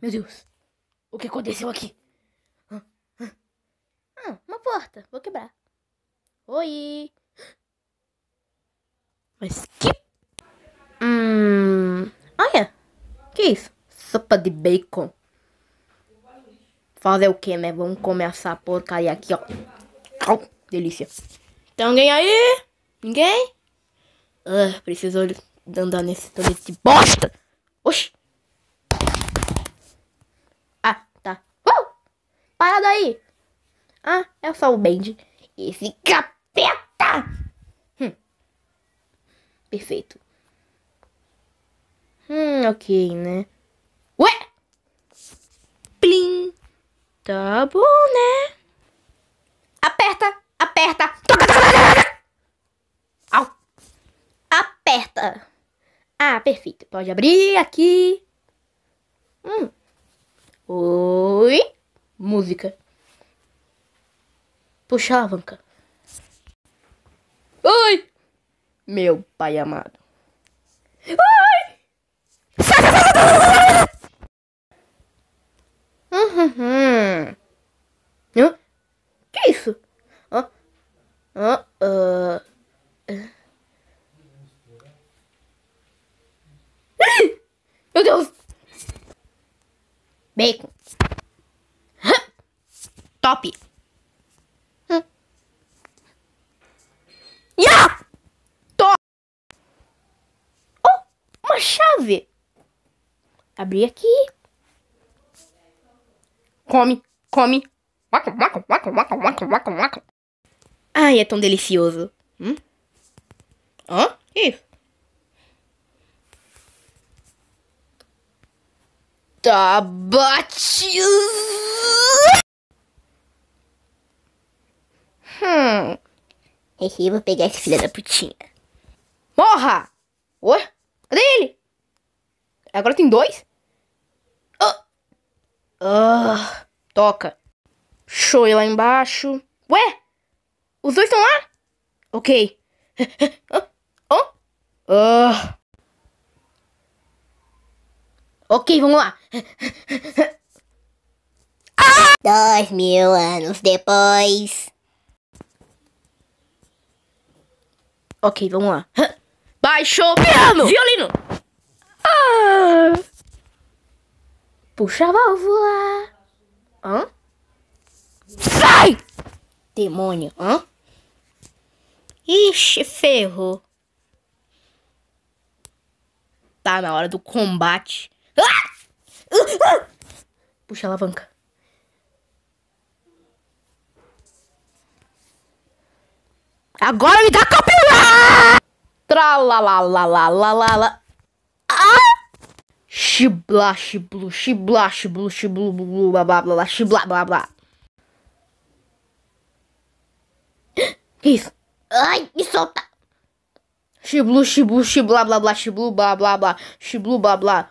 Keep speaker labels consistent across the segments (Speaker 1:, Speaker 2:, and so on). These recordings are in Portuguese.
Speaker 1: Meu Deus. O que aconteceu aqui? Ah, uma porta. Vou quebrar. Oi. Mas que... Hum... Olha. Que isso? Sopa de bacon. Fazer o que, né? Vamos comer essa porcaria aqui, ó. Delícia. Tem alguém aí? Ninguém? Ah, preciso andar nesse planeta de bosta. Oxi. Ah, tá. Uh! Parada aí. Ah, é só o Bend. Esse capeta. Hum. Perfeito. Hum, ok, né? Ué! Plim! Tá bom, né? Aperta! Aperta! Au! Aperta! perfeito. Pode abrir aqui. Hum. Oi. Música. Puxa a alavanca. Oi! Meu pai amado. Oi! Hum, Hum? Que isso? Ah, ah, Meu Deus! Bacon. Top. Yeah! Top. Oh, uma chave. Abri aqui. Come, come. Ai, é tão delicioso. Hum? Hã? Isso. Tabatiz. Tá hum. Errei, vou pegar esse filho da putinha. Morra! Ué? Cadê ele? Agora tem dois? Oh. Oh. Toca. Show lá embaixo. Ué? Os dois estão lá? Ok. oh. Oh. Ok, vamos lá. Dois mil anos depois. Ok, vamos lá. Baixou piano! Violino! Ah. Puxa a válvula. Hã? Sai! Demônio, hã? Ixi, ferrou. Tá na hora do combate. Puxa a alavanca. Agora me dá copyright! Tralalalalalalala. Ah! Shibla, shiblu, shibla, shiblu, shiblu, blu, blá, blá, blá, shibla, blá, blá. Que isso? Ai, me solta! Shiblu, shiblu, shibla, blá, blá, shiblu, blá, blá, blá, shiblu, blá, blá.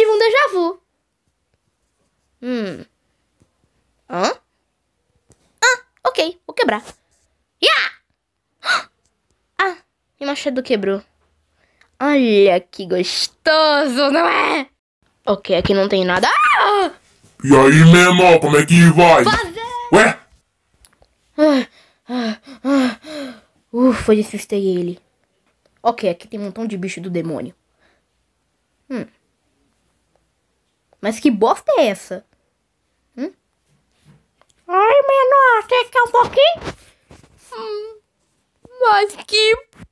Speaker 1: tive um déjà vu. Hum. Hã? Ah, ok, vou quebrar. Yeah! Ah, meu machado quebrou. Olha que gostoso, não é? Ok, aqui não tem nada. Ah! E aí, meu irmão, como é que vai? Fazer... Ué? Ah, ah, ah. ah. Ufa, assustei ele. Ok, aqui tem um montão de bicho do demônio. Hum. Mas que bosta é essa? Hum? Ai, menor, quer ficar um pouquinho? Hum, mas que